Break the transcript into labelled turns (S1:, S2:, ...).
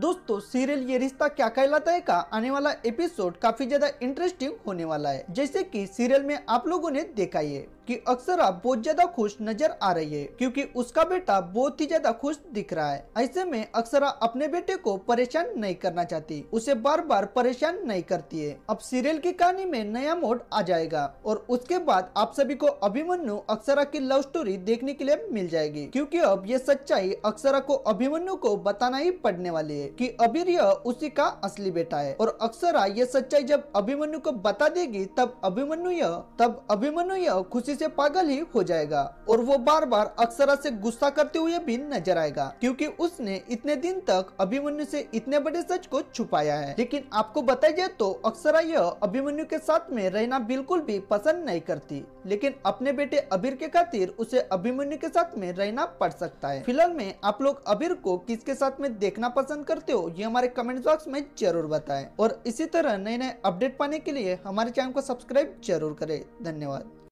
S1: दोस्तों सीरियल ये रिश्ता क्या कहलाता है का आने वाला एपिसोड काफी ज्यादा इंटरेस्टिंग होने वाला है जैसे कि सीरियल में आप लोगों ने देखा है कि आप बहुत ज्यादा खुश नजर आ रही है क्योंकि उसका बेटा बहुत ही ज्यादा खुश दिख रहा है ऐसे में अक्सर अपने बेटे को परेशान नहीं करना चाहती उसे बार बार परेशान नहीं करती है अब सीरियल की कहानी में नया मोड़ आ जाएगा और उसके बाद आप सभी को अभिमन्यु अक्षरा की लव स्टोरी देखने के लिए मिल जाएगी क्यूँकी अब ये सच्चाई अक्षरा को अभिमन्यु को बताना ही पड़ने वाली है है कि अभिर्य उसी का असली बेटा है और अक्सरा ये सच्चाई जब अभिमन्यु को बता देगी तब अभिमन्यु यह तब अभिमन्यु यह खुशी से पागल ही हो जाएगा और वो बार बार अक्सरा से गुस्सा करते हुए भी नजर आएगा क्योंकि उसने इतने दिन तक अभिमन्यु से इतने बड़े सच को छुपाया है लेकिन आपको बताया जाए तो अक्सरा यह अभिमन्यु के साथ में रहना बिल्कुल भी पसंद नहीं करती लेकिन अपने बेटे अबीर के खातिर उसे अभिमन्यु के साथ में रहना पड़ सकता है फिलहाल में आप लोग अबीर को किसके साथ में देखना पसंद करते हो ये हमारे कमेंट बॉक्स में जरूर बताएं और इसी तरह नए नए अपडेट पाने के लिए हमारे चैनल को सब्सक्राइब जरूर करें धन्यवाद